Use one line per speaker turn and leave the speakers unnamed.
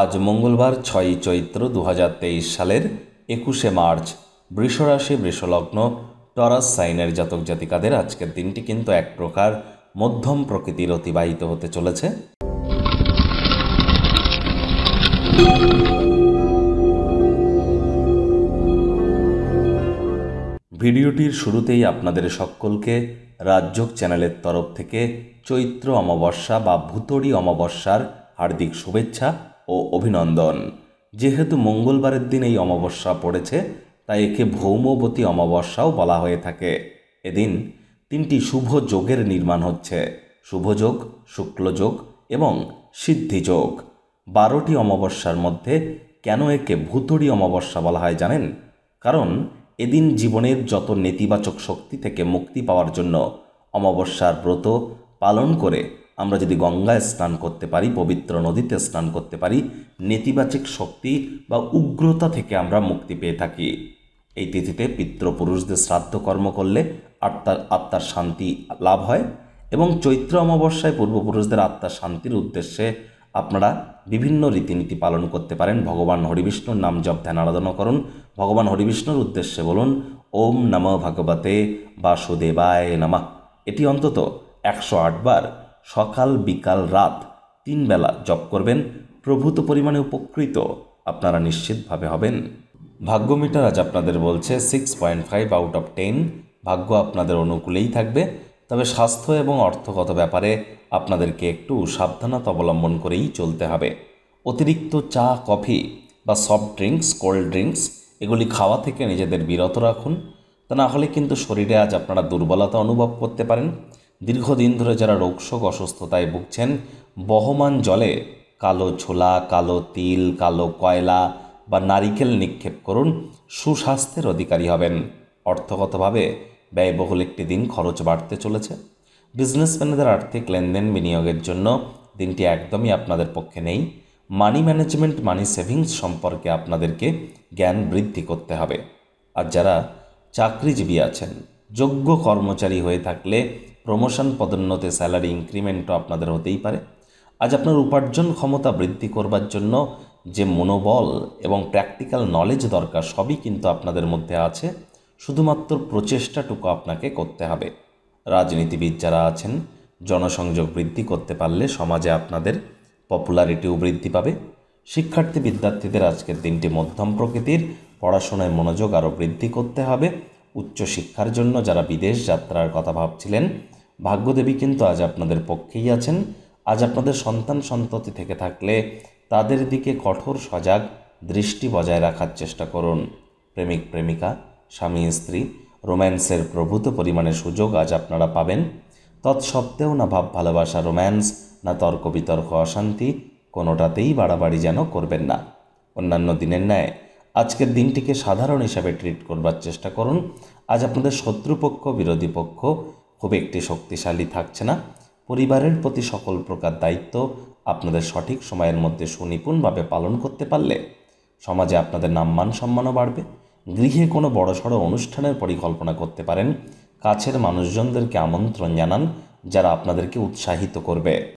আজ মঙ্গলবার ছয়ই চৈত্র দু সালের একুশে মার্চ বৃষরাশি বৃষলগ্ন টরাস সাইনের জাতক জাতিকাদের আজকের দিনটি কিন্তু এক প্রকার মধ্যম প্রকৃতির অতিবাহিত হতে চলেছে ভিডিওটির শুরুতেই আপনাদের সকলকে রাজ্যক চ্যানেলের তরফ থেকে চৈত্র অমাবস্যা বা ভূতড়ি অমাবস্যার হার্দিক শুভেচ্ছা ও অভিনন্দন যেহেতু মঙ্গলবারের দিন এই অমাবস্যা পড়েছে তাই একে ভৌমবতী অমাবস্যাও বলা হয়ে থাকে এদিন তিনটি শুভ যোগের নির্মাণ হচ্ছে শুভযোগ শুক্লযোগ এবং সিদ্ধিযোগ বারোটি অমাবস্যার মধ্যে কেন একে ভূতড়ি অমাবস্যা বলা হয় জানেন কারণ এদিন জীবনের যত নেতিবাচক শক্তি থেকে মুক্তি পাওয়ার জন্য অমাবস্যার ব্রত পালন করে আমরা যদি গঙ্গায় স্নান করতে পারি পবিত্র নদীতে স্নান করতে পারি নেতিবাচক শক্তি বা উগ্রতা থেকে আমরা মুক্তি পেয়ে থাকি এই তিথিতে পিতৃপুরুষদের শ্রাদ্ধ কর্ম করলে আত্মার আত্মার শান্তি লাভ হয় এবং চৈত্র অমাবস্যায় পূর্বপুরুষদের আত্মার শান্তির উদ্দেশ্যে আপনারা বিভিন্ন রীতিনীতি পালন করতে পারেন ভগবান হরিবিষ্ণুর নাম জপ ধ্যান আরাধনা করুন ভগবান হরিবিষ্ণুর উদ্দেশ্যে বলুন ওম নম ভগবতে বাসুদেবায় নমঃ এটি অন্তত একশো আটবার বার সকাল বিকাল রাত তিন বেলা জপ করবেন প্রভূত পরিমাণে উপকৃত আপনারা নিশ্চিতভাবে হবেন ভাগ্য মিটার আজ আপনাদের বলছে six point five out of ten ভাগ্য আপনাদের অনুকূলেই থাকবে তবে স্বাস্থ্য এবং অর্থগত ব্যাপারে আপনাদেরকে একটু সাবধানতা অবলম্বন করেই চলতে হবে অতিরিক্ত চা কফি বা সফট ড্রিঙ্কস কোল্ড ড্রিঙ্কস এগুলি খাওয়া থেকে নিজেদের বিরত রাখুন তা না হলে কিন্তু শরীরে আজ আপনারা দুর্বলতা অনুভব করতে পারেন দীর্ঘদিন ধরে যারা রোগশোক অসুস্থতায় ভুগছেন বহমান জলে কালো ছোলা কালো তিল কালো কয়লা বা নারিকেল নিক্ষেপ করুন সুস্বাস্থ্যের অধিকারী হবেন অর্থগতভাবে ব্যয়বহুল একটি দিন খরচ বাড়তে চলেছে বিজনেসম্যানদের আর্থিক লেনদেন বিনিয়োগের জন্য দিনটি একদমই আপনাদের পক্ষে নেই মানি ম্যানেজমেন্ট মানি সেভিংস সম্পর্কে আপনাদেরকে জ্ঞান বৃদ্ধি করতে হবে আর যারা চাকরিজীবী আছেন যোগ্য কর্মচারী হয়ে থাকলে প্রমোশন পদোন্নতে স্যালারি ইনক্রিমেন্টও আপনাদের হতেই পারে আজ আপনার উপার্জন ক্ষমতা বৃদ্ধি করবার জন্য যে মনোবল এবং প্র্যাকটিক্যাল নলেজ দরকার সবই কিন্তু আপনাদের মধ্যে আছে শুধুমাত্র প্রচেষ্টাটুকু আপনাকে করতে হবে রাজনীতিবিদ যারা আছেন জনসংযোগ বৃদ্ধি করতে পারলে সমাজে আপনাদের পপুলারিটিও বৃদ্ধি পাবে শিক্ষার্থী বিদ্যার্থীদের আজকের দিনটি মধ্যম প্রকৃতির পড়াশোনায় মনোযোগ আরও বৃদ্ধি করতে হবে উচ্চশিক্ষার জন্য যারা বিদেশ যাত্রার কথা ভাবছিলেন ভাগ্যদেবী কিন্তু আজ আপনাদের পক্ষেই আছেন আজ আপনাদের সন্তান সন্ততি থেকে থাকলে তাদের দিকে কঠোর সজাগ দৃষ্টি বজায় রাখার চেষ্টা করুন প্রেমিক প্রেমিকা স্বামী স্ত্রী রোম্যান্সের প্রভূত পরিমাণে সুযোগ আজ আপনারা পাবেন তৎসত্ত্বেও না ভাব ভালোবাসা রোম্যান্স না তর্ক বিতর্ক অশান্তি কোনোটাতেই বাড়াবাড়ি যেন করবেন না অন্যান্য দিনের ন্যায় আজকের দিনটিকে সাধারণ হিসাবে ট্রিট করবার চেষ্টা করুন আজ আপনাদের শত্রুপক্ষ বিরোধী পক্ষ খুব একটি শক্তিশালী থাকছে না পরিবারের প্রতি সকল প্রকার দায়িত্ব আপনাদের সঠিক সময়ের মধ্যে সুনিপুণভাবে পালন করতে পারলে সমাজে আপনাদের মান সম্মানও বাড়বে গৃহে কোনো বড়সড় অনুষ্ঠানের পরিকল্পনা করতে পারেন কাছের মানুষজনদেরকে আমন্ত্রণ জানান যারা আপনাদেরকে উৎসাহিত করবে